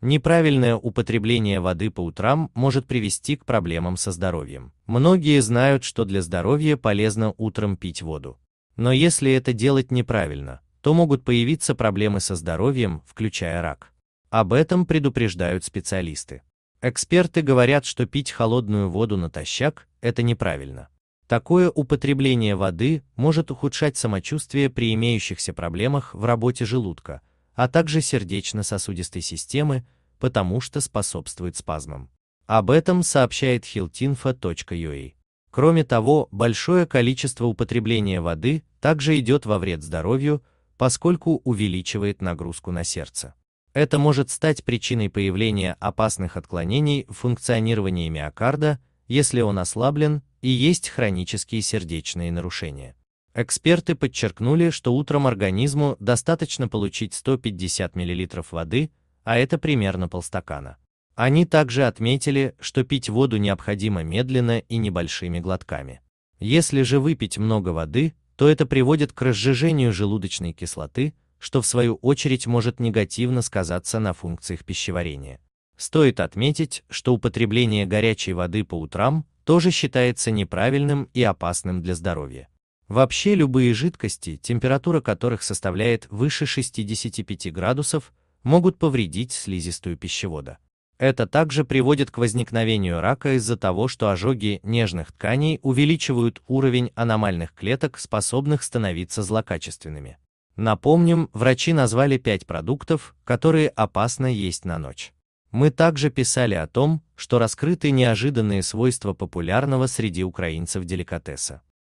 Неправильное употребление воды по утрам может привести к проблемам со здоровьем. Многие знают, что для здоровья полезно утром пить воду. Но если это делать неправильно, то могут появиться проблемы со здоровьем, включая рак. Об этом предупреждают специалисты. Эксперты говорят, что пить холодную воду натощак – это неправильно. Такое употребление воды может ухудшать самочувствие при имеющихся проблемах в работе желудка, а также сердечно-сосудистой системы, потому что способствует спазмам. Об этом сообщает healthinfo.ua. Кроме того, большое количество употребления воды также идет во вред здоровью, поскольку увеличивает нагрузку на сердце. Это может стать причиной появления опасных отклонений в функционировании миокарда, если он ослаблен и есть хронические сердечные нарушения. Эксперты подчеркнули, что утром организму достаточно получить 150 мл воды, а это примерно полстакана. Они также отметили, что пить воду необходимо медленно и небольшими глотками. Если же выпить много воды, то это приводит к разжижению желудочной кислоты, что в свою очередь может негативно сказаться на функциях пищеварения. Стоит отметить, что употребление горячей воды по утрам тоже считается неправильным и опасным для здоровья. Вообще любые жидкости, температура которых составляет выше 65 градусов, могут повредить слизистую пищевода. Это также приводит к возникновению рака из-за того, что ожоги нежных тканей увеличивают уровень аномальных клеток, способных становиться злокачественными. Напомним, врачи назвали 5 продуктов, которые опасно есть на ночь. Мы также писали о том, что раскрыты неожиданные свойства популярного среди украинцев деликатеса.